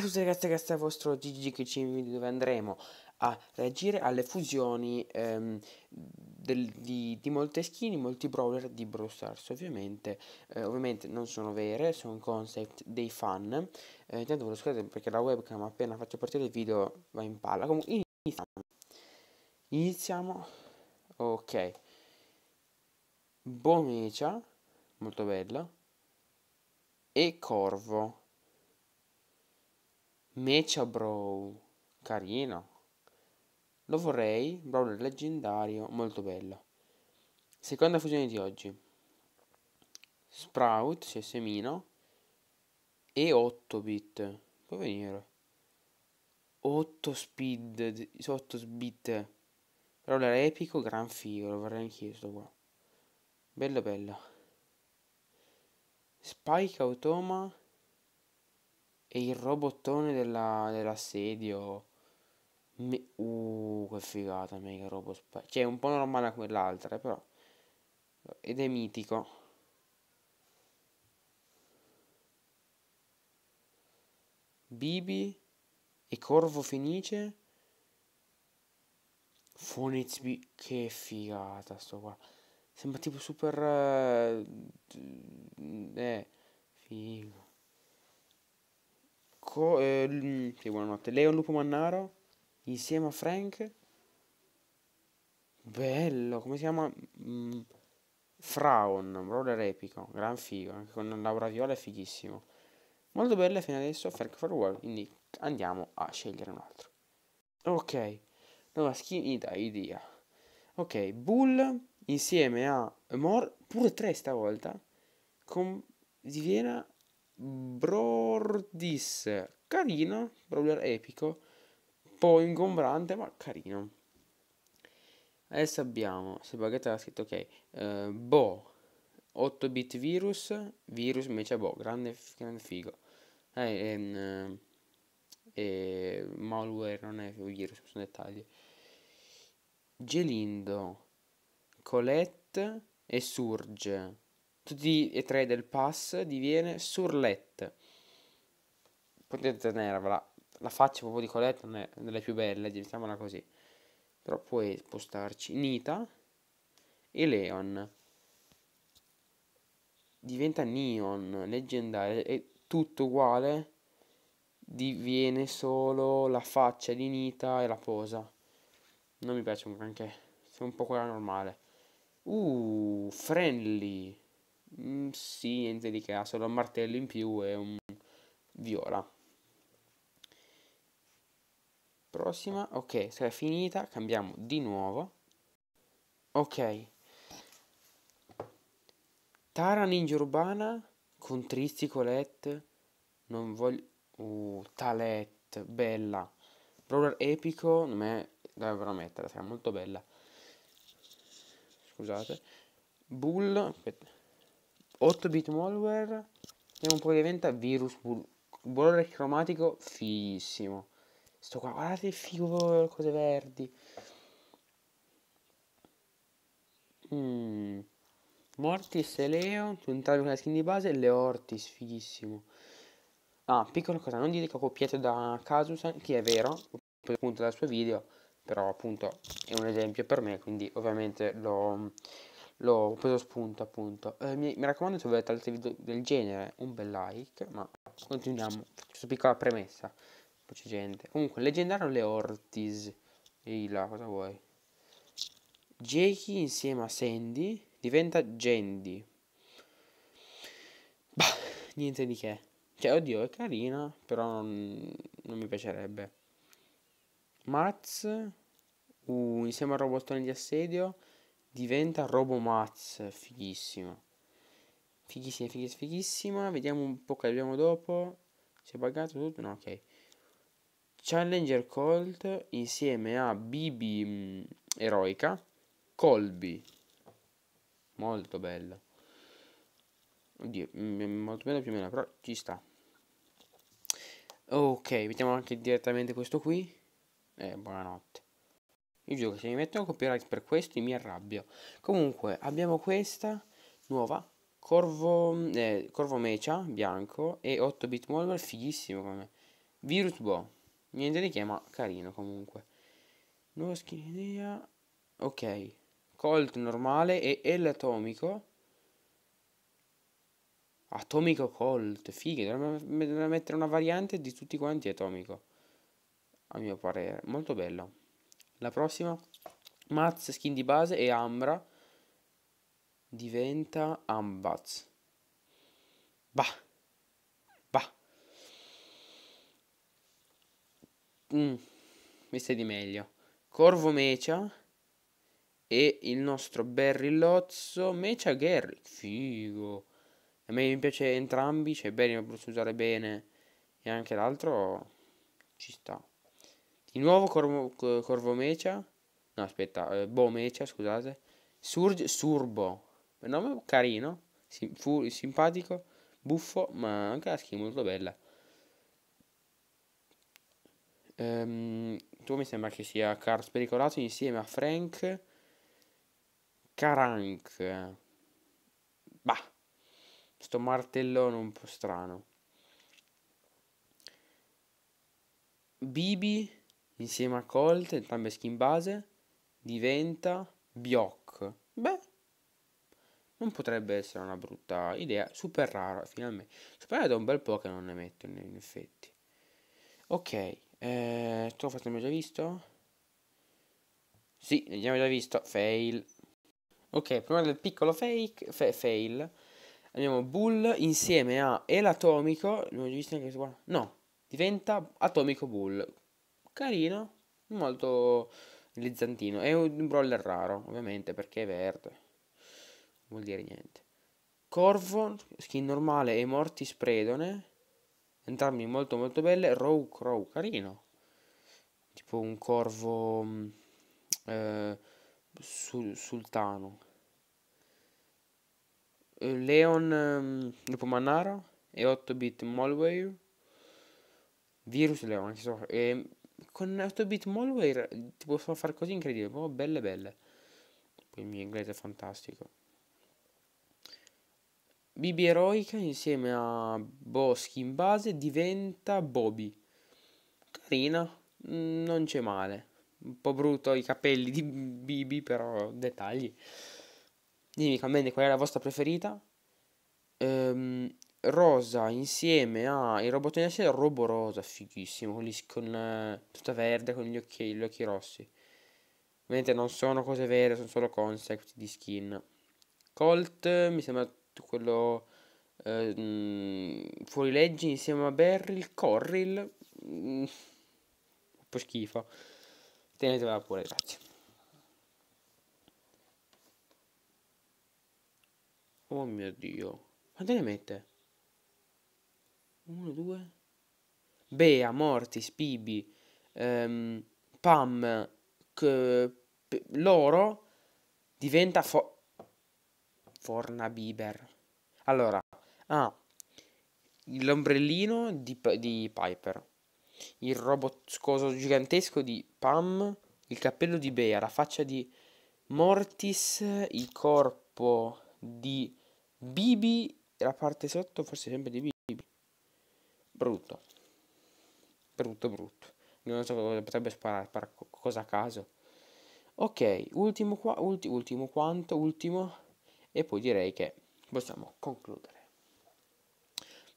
a tutti ragazzi, questo è il vostro Gigi che ci video dove andremo a reagire alle fusioni ehm, del, di, di molte skin, molti brawler di Brawl Stars ovviamente, eh, ovviamente non sono vere, sono concept dei fan, eh, intanto ve lo scusate perché la webcam appena faccio partire il video va in palla, comunque iniziamo, iniziamo, ok, Bomecia, molto bella, e Corvo, Mecha Brawl, carino. Lo vorrei, Brawler leggendario, molto bello. Seconda fusione di oggi. Sprout, cioè semino, e 8 bit. Può venire. 8 speed, 8 bit. Brawler epico, gran figo, lo vorrei anch'io sto qua. Bello bello. Spike Automa e il robottone della, dell'assedio. Me, uh, che figata, mega robot spy. Cioè, è un po' normale a quell'altra, eh, però. Ed è mitico. Bibi e Corvo Fenice. Phonics B. Che figata sto qua. Sembra tipo super... Eh, eh figo. Co- eh, sì, buonanotte. Leon Lupo Mannaro insieme a Frank. Bello, come si chiama? Mm, Fraun, roller epico, gran figo, anche con Laura Viola è fighissimo. Molto bella fino adesso Frank for World, quindi andiamo a scegliere un altro. Ok, nuova skin idea. Ok, Bull insieme a Mor, pure tre stavolta, con, Diviena Brordis, carino, brawler epico, un po' ingombrante ma carino. Adesso abbiamo, se Baghetta ha scritto ok, uh, Bo, 8-bit virus, virus invece Bo, grande, grande figo. Eh, ehm, eh, eh, malware, non è virus, sono dettagli. Gelindo, Colette e Surge tutti e tre del pass diviene Surlet. Potete tenervela, la faccia proprio di Colette non è delle più belle, diciamola così. Però puoi spostarci Nita e Leon. Diventa Neon, leggendario, è tutto uguale, diviene solo la faccia di Nita e la posa. Non mi piace anche, se un po' quella normale. Uh, friendly. Mm, sì, niente di che, ha solo un martello in più e un viola. Prossima, ok, se è finita, cambiamo di nuovo. Ok. Tara Ninja Urbana con Trizzi Colette. Non voglio... Uh, Talette, bella. Brawler epico, non è... Dovevo metterla, sarà molto bella. Scusate. Bull, aspetta. 8-bit malware. Vediamo un po' che diventa virus colore cromatico fighissimo. Sto qua, guardate il figo cose verdi. Mm. Mortis e Leo, tu entravi con la skin di base, Leortis, fighissimo. Ah, piccola cosa, non dite che ho copiato da Kasusan, che è vero, appunto dal suo video, però appunto è un esempio per me, quindi ovviamente l'ho l'ho preso spunto appunto. Eh, mi, mi, raccomando se volete altri video del genere un bel like, ma continuiamo. Faccio questa piccola premessa. Poi c'è gente. Comunque, leggendario le Ortiz. Ehi là, cosa vuoi? Jakey insieme a Sandy diventa Jandy. Bah, niente di che. Cioè, oddio, è carina, però non, non mi piacerebbe. Mats, uh, insieme al robotone di assedio, diventa Robomats, fighissima. Fighissima, fighissima, fighissima. Vediamo un po' che abbiamo dopo. Si è buggato tutto? No, ok. Challenger Colt insieme a Bibi mh, mm, Eroica. Colby. Molto bello. Oddio, mh, mm, molto bella più o meno, però ci sta. Ok, mettiamo anche direttamente questo qui. Eh, buonanotte il gioco. Se mi mettono copyright per questo mi arrabbio. Comunque abbiamo questa nuova Corvo, eh, Corvo Mecha bianco e 8 bit model fighissimo come Virus Bo. Niente di che ma carino comunque. Nuova skin idea. Ok. Colt normale e L atomico. Atomico Colt, fighe, dovremmo mettere una variante di tutti quanti atomico. A mio parere, molto bello. La prossima. Maz, skin di base e Ambra diventa Ambaz. Bah. Bah. Mm. Questa è di meglio. Corvo Mecha e il nostro Berrilozzo Mecha Gary. Figo. A me mi piace entrambi, cioè Berry lo posso usare bene e anche l'altro ci sta. Il nuovo Corvo, Corvo Mecia. No, aspetta, eh, Bo Mecia, scusate. Surge, Surbo. Un nome carino, sim, fu, simpatico, buffo, ma anche la skin molto bella. Um, tu mi sembra che sia Carl Spericolato insieme a Frank Carank. Bah, sto martellone un po' strano. Bibi insieme a Colt, entrambe skin base, diventa Bioc. Beh, non potrebbe essere una brutta idea. Super rara, finalmente. Super raro da un bel po' che non ne metto, in effetti. Ok, eh, tu abbiamo già visto? Sì, l'abbiamo già visto. Fail. Ok, prima del piccolo fake, fa fail. Abbiamo Bull insieme a El Atomico. Non ho visto neanche questo qua. No, diventa Atomico Bull carino, molto lizzantino. È un brawler raro, ovviamente, perché è verde. Non vuol dire niente. Corvo, skin normale e Morti Predone. Entrambi molto molto belle. Row Crow, carino. Tipo un corvo mm, eh, sul, sultano. Eh, Leon eh, mm, Lupomannaro e 8-bit Molway. Virus Leon, anche so. E ehm, con 8 bit malware ti possono fare cose incredibili, proprio belle belle. Poi il mio inglese è fantastico. Bibi eroica insieme a Boschi in base diventa Bobby. Carina, non c'è male. Un po' brutto i capelli di Bibi, però dettagli. Dimmi, commenti qual è la vostra preferita. Ehm, rosa insieme a il ai robottoni robottone il robo rosa, fighissimo, con, gli, con eh, tutta verde, con gli occhi, gli occhi rossi. Ovviamente non sono cose vere, sono solo concept di skin. Colt mi sembra quello eh, mm, fuori legge insieme a Beryl, Corril. Mh, mm, un po' schifo. Tenetevela pure, grazie. Oh mio dio. Quante ne mette? 1, 2. Bea, Mortis, Bibi, ehm, Pam, c- p- loro diventa fo- Forna Biber. Allora, ah, l'ombrellino di, di Piper, il robot scoso gigantesco di Pam, il cappello di Bea, la faccia di Mortis, il corpo di Bibi, la parte sotto forse sempre di Bibi brutto brutto brutto non so cosa potrebbe sparare per cosa a caso ok ultimo qua ulti, ultimo quanto ultimo e poi direi che possiamo concludere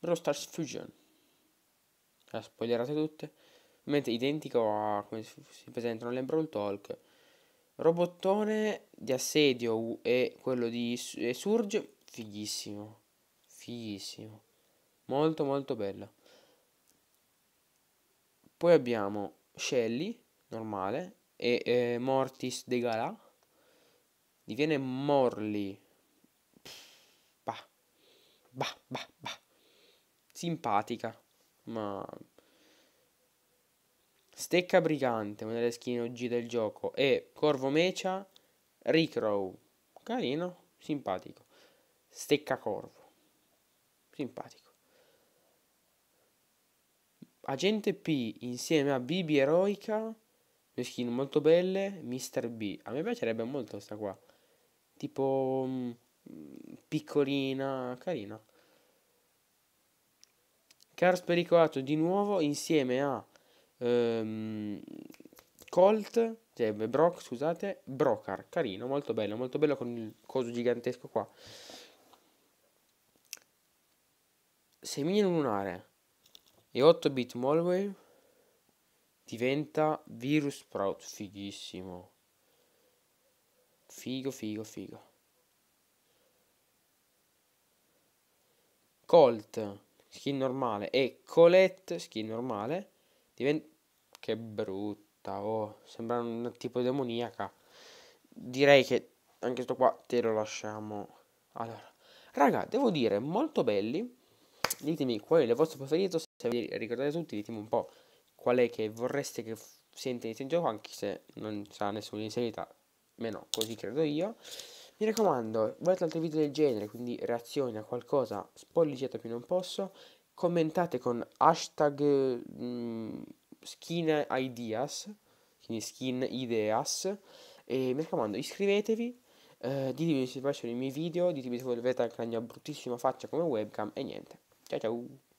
Brawl Stars Fusion la ah, spoilerate tutte ovviamente identico a come si presentano le Brawl Talk robottone di assedio e quello di Surge fighissimo fighissimo molto molto bello poi abbiamo Shelly, normale, e eh, Mortis De Gala, Diviene Morley. Bah. Bah, bah, bah. Simpatica, ma... Stecca Brigante, una delle skin OG del gioco, e Corvo Mecia, Ricrow. Carino, simpatico. Stecca Corvo. Simpatico. Agente P insieme a BB Eroica, due skin molto belle, Mr. B. A me piacerebbe molto questa qua. Tipo mm, piccolina, carina. Car spericolato di nuovo insieme a um, Colt, cioè Brock, scusate, Brocar, carino, molto bello, molto bello con il coso gigantesco qua. Semino lunare. E 8 bit malware diventa virus sprout. Fighissimo. Figo, figo, figo. Colt skin normale e Colette skin normale diventa... Che brutta, oh, sembra un tipo demoniaca. Direi che anche questo qua te lo lasciamo. Allora, raga, devo dire, molto belli. Ditemi qual è il vostro preferito se cioè, vi ricordate tutti ditemi un po' qual è che vorreste che sia inserito in gioco anche se non sarà nessuna inserita meno così credo io mi raccomando volete altri video del genere quindi reazioni a qualcosa spolliciate più non posso commentate con hashtag mh, mm, skin ideas quindi skin ideas e mi raccomando iscrivetevi eh, ditemi se vi piacciono i miei video ditemi se volete anche la mia bruttissima faccia come webcam e niente ciao ciao